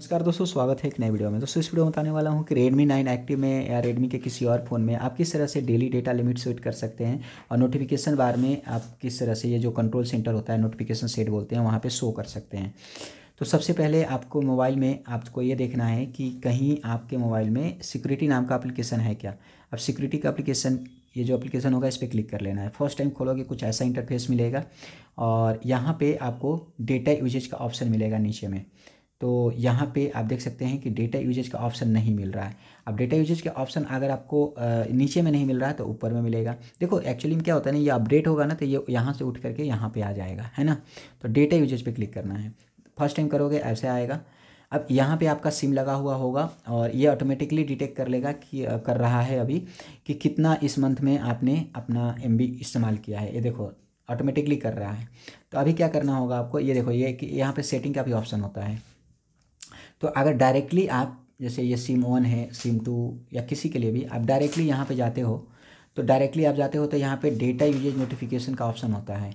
नमस्कार दोस्तों स्वागत है एक नए वीडियो में दोस्तों इस वीडियो में बताने वाला हूँ कि Redmi 9 एक्टिव में या Redmi के किसी और फ़ोन में आप किस तरह से डेली डेटा लिमिट सेट कर सकते हैं और नोटिफिकेशन बार में आप किस तरह से ये जो कंट्रोल सेंटर होता है नोटिफिकेशन सेट बोलते हैं वहाँ पर शो कर सकते हैं तो सबसे पहले आपको मोबाइल में आपको ये देखना है कि कहीं आपके मोबाइल में सिक्योरिटी नाम का अप्लीकेशन है क्या अब सिक्योरिटी का अप्लीकेशन ये जो एप्लीकेशन होगा इस पर क्लिक कर लेना है फर्स्ट टाइम खोलोगे कुछ ऐसा इंटरफेस मिलेगा और यहाँ पर आपको डेटा यूजेज का ऑप्शन मिलेगा नीचे में तो यहाँ पे आप देख सकते हैं कि डेटा यूजेज का ऑप्शन नहीं मिल रहा है अब डेटा यूजेज का ऑप्शन अगर आपको नीचे में नहीं मिल रहा है तो ऊपर में मिलेगा देखो एक्चुअली में क्या होता है ना ये अपडेट होगा ना तो ये यहाँ से उठ करके यहाँ पे आ जाएगा है ना तो डेटा यूजेज पे क्लिक करना है फर्स्ट टाइम करोगे ऐसे आएगा अब यहाँ पे आपका सिम लगा हुआ होगा और ये ऑटोमेटिकली डिटेक्ट कर लेगा कि कर रहा है अभी कि कितना इस मंथ में आपने अपना एम इस्तेमाल किया है ये देखो ऑटोमेटिकली कर रहा है तो अभी क्या करना होगा आपको ये देखो ये कि यहाँ पे सेटिंग का भी ऑप्शन होता है तो अगर डायरेक्टली आप जैसे ये सिम वन है सिम टू या किसी के लिए भी आप डायरेक्टली यहाँ पे जाते हो तो डायरेक्टली आप जाते हो तो यहाँ पे डेटा यूजेज नोटिफिकेशन का ऑप्शन होता है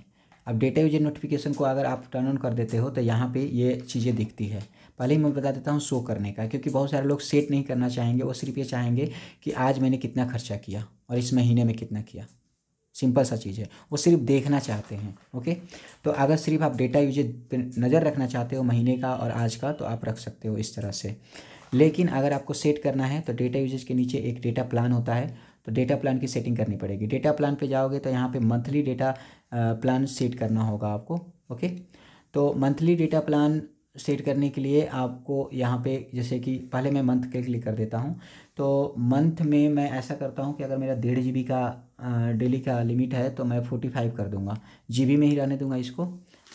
अब डेटा यूजेज नोटिफिकेशन को अगर आप टर्न ऑन कर देते हो तो यहाँ पे ये चीज़ें दिखती है पहले ही मैं बता देता हूँ शो करने का क्योंकि बहुत सारे लोग सेट नहीं करना चाहेंगे वो सिर्फ ये चाहेंगे कि आज मैंने कितना खर्चा किया और इस महीने में कितना किया सिंपल सा चीज़ है वो सिर्फ देखना चाहते हैं ओके तो अगर सिर्फ आप डेटा यूजेज पर नज़र रखना चाहते हो महीने का और आज का तो आप रख सकते हो इस तरह से लेकिन अगर आपको सेट करना है तो डेटा यूजेज के नीचे एक डेटा प्लान होता है तो डेटा प्लान की सेटिंग करनी पड़ेगी डेटा प्लान पे जाओगे तो यहाँ पे मंथली डेटा प्लान सेट करना होगा आपको ओके तो मंथली डेटा प्लान सेट करने के लिए आपको यहाँ पे जैसे कि पहले मैं मंथ के क्लिक कर देता हूँ तो मंथ में मैं ऐसा करता हूँ कि अगर मेरा डेढ़ जी का डेली का लिमिट है तो मैं फोर्टी फाइव कर दूँगा जी में ही रहने दूँगा इसको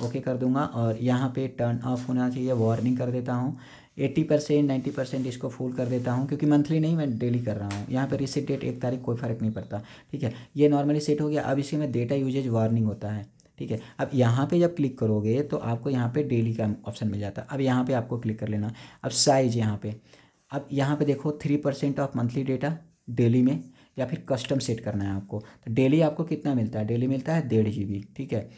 ओके कर दूँगा और यहाँ पे टर्न ऑफ होना चाहिए वार्निंग कर देता हूँ एट्टी परसेंट नाइन्टी परसेंट इसको फुल कर देता हूँ क्योंकि मंथली नहीं मैं डेली कर रहा हूँ यहाँ पर रिसेट डेट एक तारीख कोई फ़र्क नहीं पड़ता ठीक है ये नॉर्मली सेट हो गया अब इसी में डेटा यूजेज वार्निंग होता है ठीक है अब यहाँ पे जब क्लिक करोगे तो आपको यहाँ पे डेली का ऑप्शन मिल जाता है अब यहाँ पे आपको क्लिक कर लेना अब साइज यहाँ पे अब यहाँ पे देखो three percent of monthly data daily में या फिर कस्टम सेट करना है आपको तो डेली आपको कितना मिलता है डेली मिलता है डेढ़ जी ठीक है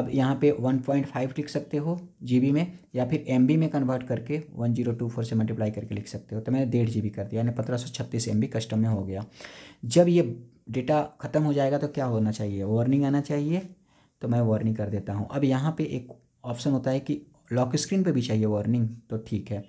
अब यहाँ पे 1.5 लिख सकते हो जीबी में या फिर एमबी में कन्वर्ट करके 1024 से मल्टीप्लाई करके लिख सकते हो तो मैंने डेढ़ जीबी कर दिया यानी पंद्रह सौ छत्तीस एम कस्टम में हो गया जब ये डेटा ख़त्म हो जाएगा तो क्या होना चाहिए वार्निंग आना चाहिए तो मैं वार्निंग कर देता हूँ अब यहाँ पे एक ऑप्शन होता है कि लॉक स्क्रीन पे भी चाहिए वार्निंग तो ठीक है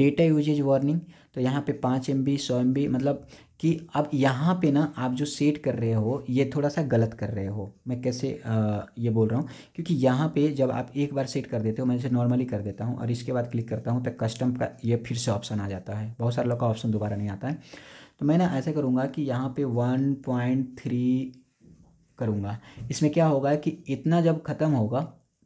डेटा यूजेज वार्निंग तो यहाँ पे पाँच एम बी सौ एम बी मतलब कि अब यहाँ पे ना आप जो सेट कर रहे हो ये थोड़ा सा गलत कर रहे हो मैं कैसे आ, ये बोल रहा हूँ क्योंकि यहाँ पे जब आप एक बार सेट कर देते हो मैं इसे नॉर्मली कर देता हूँ और इसके बाद क्लिक करता हूँ तो कस्टम का ये फिर से ऑप्शन आ जाता है बहुत सारे लोग का ऑप्शन दोबारा नहीं आता है तो मैं ना ऐसा करूँगा कि यहाँ पे वन पॉइंट थ्री करूँगा इसमें क्या होगा कि इतना जब ख़त्म होगा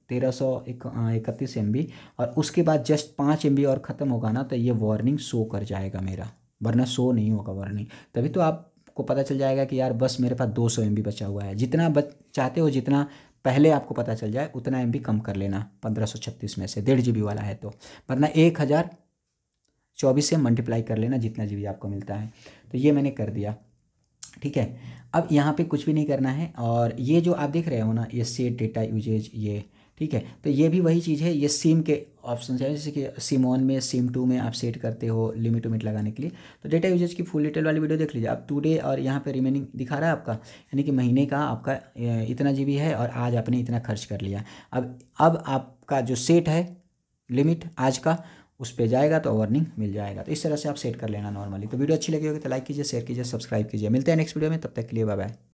तेरह सौ इकतीस एम बी और उसके बाद जस्ट पाँच एम बी और ख़त्म होगा ना तो ये वार्निंग शो कर जाएगा मेरा वरना शो नहीं होगा वार्निंग तभी तो आपको पता चल जाएगा कि यार बस मेरे पास दो सौ एम बी बचा हुआ है जितना बच चाहते हो जितना पहले आपको पता चल जाए उतना एम बी कम कर लेना पंद्रह सौ छत्तीस में से डेढ़ जी बी वाला है तो वरना एक हज़ार चौबीस से मल्टीप्लाई कर लेना जितना जी बी आपको मिलता है तो ये मैंने कर दिया ठीक है अब यहाँ पे कुछ भी नहीं करना है और ये जो आप देख रहे हो ना ये सेट डेटा यूजेज ये ठीक है तो ये भी वही चीज़ है ये सिम के ऑप्शन है जैसे कि सिम ऑन में सिम टू में आप सेट करते हो लिमिट उमिट लगाने के लिए तो डेटा यूजेज की फुल डिटेल वाली वीडियो देख लीजिए आप टुडे और यहाँ पे रिमेनिंग दिखा रहा है आपका यानी कि महीने का आपका इतना जी है और आज आपने इतना खर्च कर लिया अब अब आपका जो सेट है लिमिट आज का उस पर जाएगा तो अर्निंग मिल जाएगा तो इस तरह से आप सेट कर लेना नॉर्मली तो वीडियो अच्छी लगी होगी तो लाइक कीजिए शेयर कीजिए सब्सक्राइब कीजिए मिलते हैं नेक्स्ट वीडियो में तब तक के लिए बाय बाय